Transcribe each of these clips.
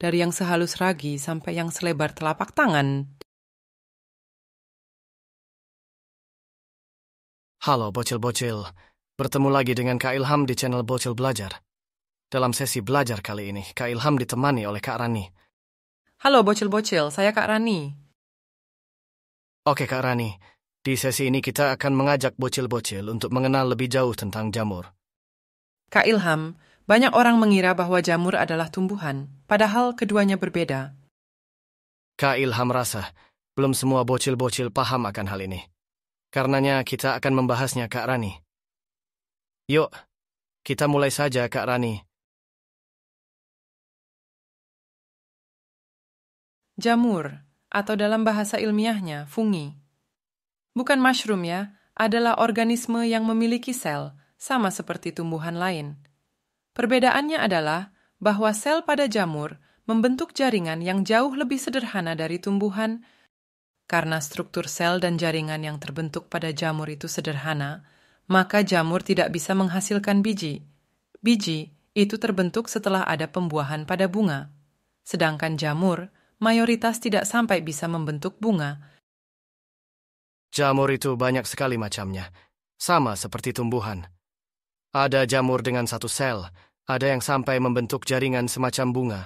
dari yang sehalus ragi sampai yang selebar telapak tangan. Halo bocil-bocil, bertemu lagi dengan Kak Ilham di channel Bocil Belajar. Dalam sesi belajar kali ini, Kak Ilham ditemani oleh Kak Rani. Halo bocil-bocil, saya Kak Rani. Oke Kak Rani, di sesi ini kita akan mengajak bocil-bocil untuk mengenal lebih jauh tentang jamur. Kak Ilham, banyak orang mengira bahwa jamur adalah tumbuhan, padahal keduanya berbeda. Kak Ilham rasa, belum semua bocil-bocil paham akan hal ini. Karenanya kita akan membahasnya Kak Rani. Yuk, kita mulai saja Kak Rani. Jamur, atau dalam bahasa ilmiahnya, fungi. Bukan mushroom ya, adalah organisme yang memiliki sel, sama seperti tumbuhan lain Perbedaannya adalah bahwa sel pada jamur membentuk jaringan yang jauh lebih sederhana dari tumbuhan. Karena struktur sel dan jaringan yang terbentuk pada jamur itu sederhana, maka jamur tidak bisa menghasilkan biji. Biji itu terbentuk setelah ada pembuahan pada bunga. Sedangkan jamur, mayoritas tidak sampai bisa membentuk bunga. Jamur itu banyak sekali macamnya, sama seperti tumbuhan. Ada jamur dengan satu sel, ada yang sampai membentuk jaringan semacam bunga.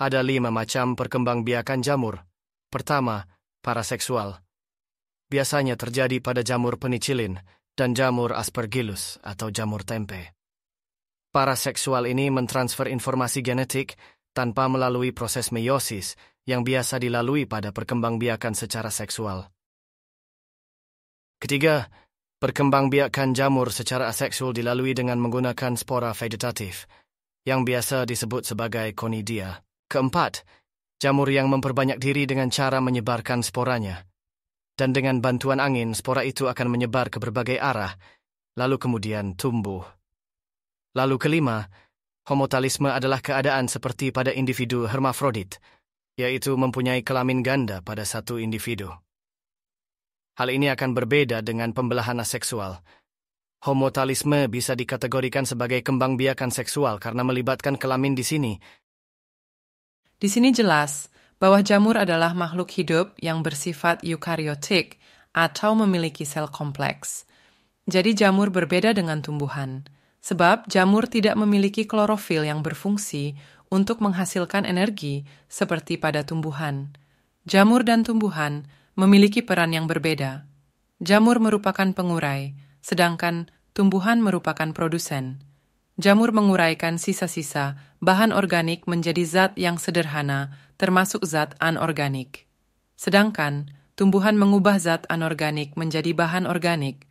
Ada lima macam perkembangbiakan jamur. Pertama, paraseksual. Biasanya terjadi pada jamur penicillin dan jamur aspergillus atau jamur tempe. Paraseksual ini mentransfer informasi genetik tanpa melalui proses meiosis yang biasa dilalui pada perkembangbiakan secara seksual. Ketiga, Perkembangbiakan jamur secara aseksual dilalui dengan menggunakan spora vegetatif, yang biasa disebut sebagai konidia. Keempat, jamur yang memperbanyak diri dengan cara menyebarkan sporanya. Dan dengan bantuan angin, spora itu akan menyebar ke berbagai arah, lalu kemudian tumbuh. Lalu kelima, homotalisme adalah keadaan seperti pada individu hermafrodit, yaitu mempunyai kelamin ganda pada satu individu. Hal ini akan berbeda dengan pembelahan seksual. Homotalisme bisa dikategorikan sebagai kembang biakan seksual karena melibatkan kelamin di sini. Di sini jelas bahwa jamur adalah makhluk hidup yang bersifat eukariotik atau memiliki sel kompleks. Jadi jamur berbeda dengan tumbuhan, sebab jamur tidak memiliki klorofil yang berfungsi untuk menghasilkan energi seperti pada tumbuhan. Jamur dan tumbuhan memiliki peran yang berbeda. Jamur merupakan pengurai, sedangkan tumbuhan merupakan produsen. Jamur menguraikan sisa-sisa bahan organik menjadi zat yang sederhana, termasuk zat anorganik. Sedangkan tumbuhan mengubah zat anorganik menjadi bahan organik.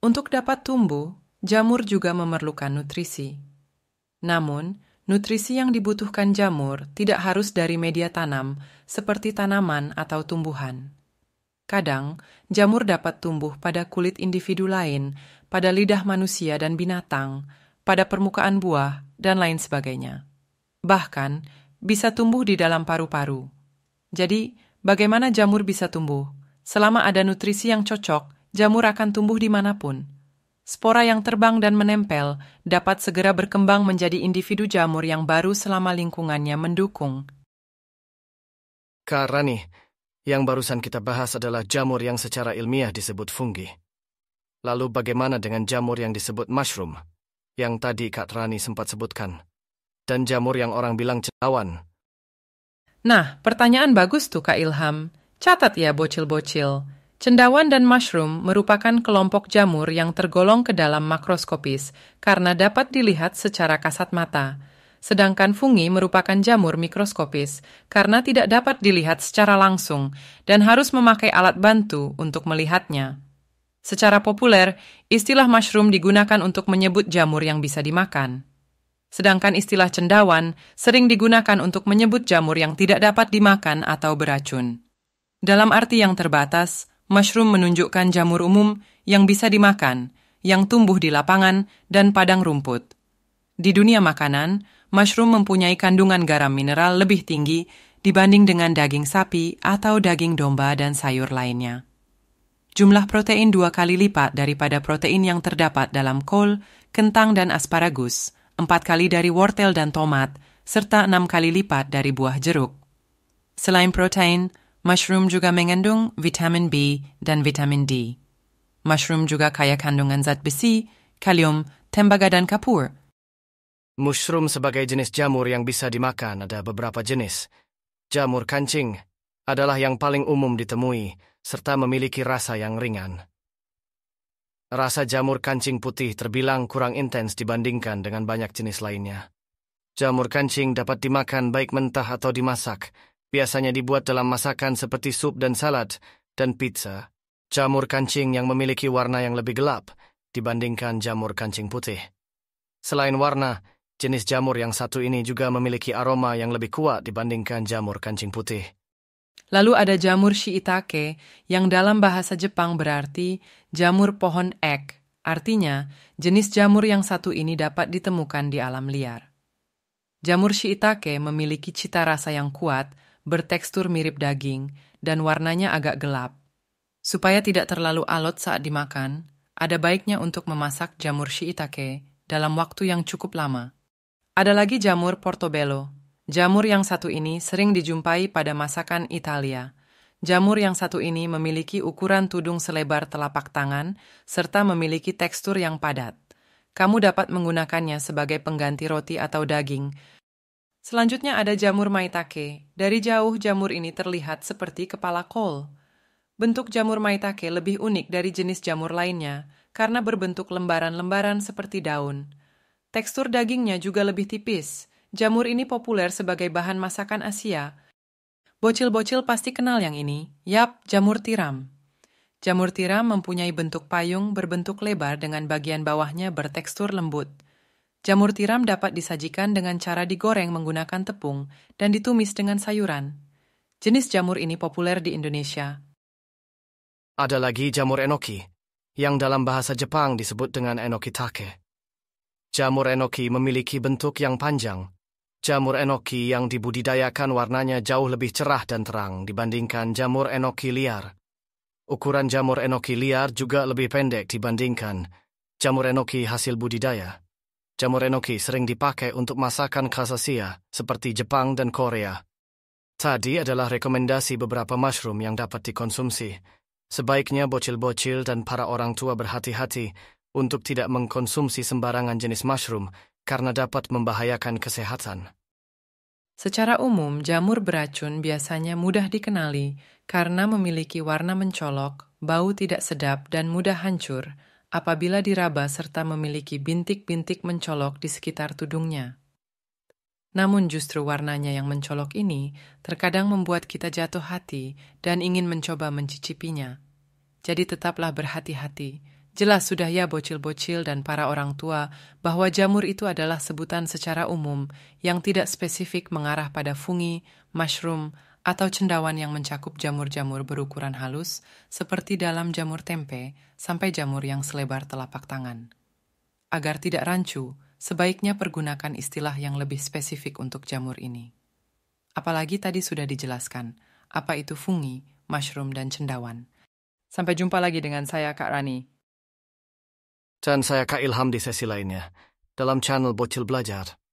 Untuk dapat tumbuh, jamur juga memerlukan nutrisi. Namun, Nutrisi yang dibutuhkan jamur tidak harus dari media tanam, seperti tanaman atau tumbuhan. Kadang, jamur dapat tumbuh pada kulit individu lain, pada lidah manusia dan binatang, pada permukaan buah, dan lain sebagainya. Bahkan, bisa tumbuh di dalam paru-paru. Jadi, bagaimana jamur bisa tumbuh? Selama ada nutrisi yang cocok, jamur akan tumbuh di dimanapun. Spora yang terbang dan menempel dapat segera berkembang menjadi individu jamur yang baru selama lingkungannya mendukung. Kak Rani, yang barusan kita bahas adalah jamur yang secara ilmiah disebut fungi. Lalu bagaimana dengan jamur yang disebut mushroom, yang tadi Kak Rani sempat sebutkan, dan jamur yang orang bilang celawan? Nah, pertanyaan bagus tuh Kak Ilham. Catat ya bocil-bocil. Cendawan dan mushroom merupakan kelompok jamur yang tergolong ke dalam makroskopis karena dapat dilihat secara kasat mata. Sedangkan fungi merupakan jamur mikroskopis karena tidak dapat dilihat secara langsung dan harus memakai alat bantu untuk melihatnya. Secara populer, istilah mushroom digunakan untuk menyebut jamur yang bisa dimakan. Sedangkan istilah cendawan sering digunakan untuk menyebut jamur yang tidak dapat dimakan atau beracun. Dalam arti yang terbatas, mushroom menunjukkan jamur umum yang bisa dimakan, yang tumbuh di lapangan dan padang rumput. Di dunia makanan, mushroom mempunyai kandungan garam mineral lebih tinggi dibanding dengan daging sapi atau daging domba dan sayur lainnya. Jumlah protein dua kali lipat daripada protein yang terdapat dalam kol, kentang, dan asparagus, empat kali dari wortel dan tomat, serta enam kali lipat dari buah jeruk. Selain protein, Mushroom juga mengandung vitamin B dan vitamin D. Mushroom juga kaya kandungan zat besi, kalium, tembaga dan kapur. Mushroom sebagai jenis jamur yang bisa dimakan ada beberapa jenis. Jamur kancing adalah yang paling umum ditemui serta memiliki rasa yang ringan. Rasa jamur kancing putih terbilang kurang intens dibandingkan dengan banyak jenis lainnya. Jamur kancing dapat dimakan baik mentah atau dimasak, biasanya dibuat dalam masakan seperti sup dan salad, dan pizza. Jamur kancing yang memiliki warna yang lebih gelap dibandingkan jamur kancing putih. Selain warna, jenis jamur yang satu ini juga memiliki aroma yang lebih kuat dibandingkan jamur kancing putih. Lalu ada jamur shiitake yang dalam bahasa Jepang berarti jamur pohon ek. Artinya, jenis jamur yang satu ini dapat ditemukan di alam liar. Jamur shiitake memiliki cita rasa yang kuat bertekstur mirip daging, dan warnanya agak gelap. Supaya tidak terlalu alot saat dimakan, ada baiknya untuk memasak jamur shiitake dalam waktu yang cukup lama. Ada lagi jamur portobello. Jamur yang satu ini sering dijumpai pada masakan Italia. Jamur yang satu ini memiliki ukuran tudung selebar telapak tangan serta memiliki tekstur yang padat. Kamu dapat menggunakannya sebagai pengganti roti atau daging, Selanjutnya ada jamur maitake. Dari jauh jamur ini terlihat seperti kepala kol. Bentuk jamur maitake lebih unik dari jenis jamur lainnya karena berbentuk lembaran-lembaran seperti daun. Tekstur dagingnya juga lebih tipis. Jamur ini populer sebagai bahan masakan Asia. Bocil-bocil pasti kenal yang ini. Yap, jamur tiram. Jamur tiram mempunyai bentuk payung berbentuk lebar dengan bagian bawahnya bertekstur lembut. Jamur tiram dapat disajikan dengan cara digoreng menggunakan tepung dan ditumis dengan sayuran. Jenis jamur ini populer di Indonesia. Ada lagi jamur enoki, yang dalam bahasa Jepang disebut dengan enoki take. Jamur enoki memiliki bentuk yang panjang. Jamur enoki yang dibudidayakan warnanya jauh lebih cerah dan terang dibandingkan jamur enoki liar. Ukuran jamur enoki liar juga lebih pendek dibandingkan jamur enoki hasil budidaya. Jamur enoki sering dipakai untuk masakan khas Asia, seperti Jepang dan Korea. Tadi adalah rekomendasi beberapa mushroom yang dapat dikonsumsi. Sebaiknya bocil-bocil dan para orang tua berhati-hati untuk tidak mengkonsumsi sembarangan jenis mushroom karena dapat membahayakan kesehatan. Secara umum, jamur beracun biasanya mudah dikenali karena memiliki warna mencolok, bau tidak sedap, dan mudah hancur, apabila diraba serta memiliki bintik-bintik mencolok di sekitar tudungnya. Namun justru warnanya yang mencolok ini terkadang membuat kita jatuh hati dan ingin mencoba mencicipinya. Jadi tetaplah berhati-hati. Jelas sudah ya bocil-bocil dan para orang tua bahwa jamur itu adalah sebutan secara umum yang tidak spesifik mengarah pada fungi, mushroom, atau cendawan yang mencakup jamur-jamur berukuran halus seperti dalam jamur tempe sampai jamur yang selebar telapak tangan. Agar tidak rancu, sebaiknya pergunakan istilah yang lebih spesifik untuk jamur ini. Apalagi tadi sudah dijelaskan, apa itu fungi, mushroom, dan cendawan. Sampai jumpa lagi dengan saya, Kak Rani. Dan saya, Kak Ilham, di sesi lainnya, dalam channel Bocil Belajar.